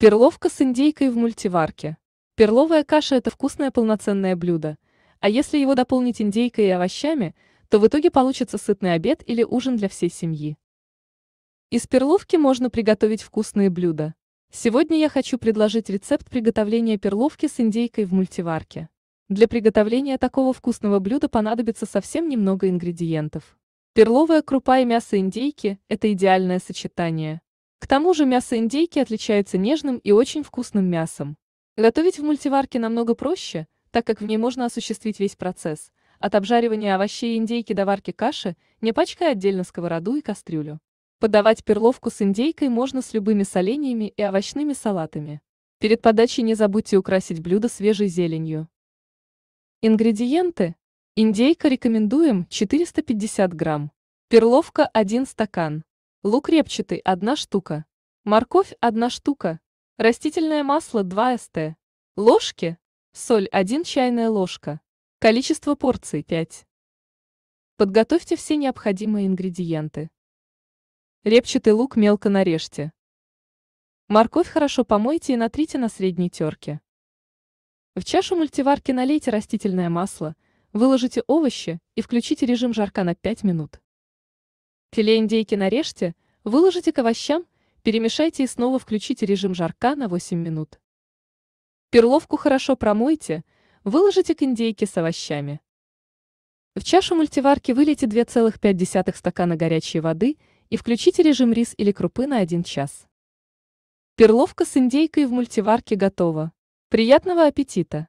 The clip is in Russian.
Перловка с индейкой в мультиварке. Перловая каша – это вкусное полноценное блюдо. А если его дополнить индейкой и овощами, то в итоге получится сытный обед или ужин для всей семьи. Из перловки можно приготовить вкусные блюда. Сегодня я хочу предложить рецепт приготовления перловки с индейкой в мультиварке. Для приготовления такого вкусного блюда понадобится совсем немного ингредиентов. Перловая крупа и мясо индейки – это идеальное сочетание – к тому же мясо индейки отличается нежным и очень вкусным мясом. Готовить в мультиварке намного проще, так как в ней можно осуществить весь процесс, от обжаривания овощей и индейки до варки каши, не пачкая отдельно сковороду и кастрюлю. Подавать перловку с индейкой можно с любыми соленьями и овощными салатами. Перед подачей не забудьте украсить блюдо свежей зеленью. Ингредиенты. Индейка рекомендуем 450 грамм. Перловка 1 стакан. Лук репчатый – одна штука. Морковь – одна штука. Растительное масло – 2 ст. Ложки. Соль – 1 чайная ложка. Количество порций – 5. Подготовьте все необходимые ингредиенты. Репчатый лук мелко нарежьте. Морковь хорошо помойте и натрите на средней терке. В чашу мультиварки налейте растительное масло, выложите овощи и включите режим жарка на 5 минут. Филе индейки нарежьте, выложите к овощам, перемешайте и снова включите режим жарка на 8 минут. Перловку хорошо промойте, выложите к индейке с овощами. В чашу мультиварки вылейте 2,5 стакана горячей воды и включите режим рис или крупы на 1 час. Перловка с индейкой в мультиварке готова. Приятного аппетита!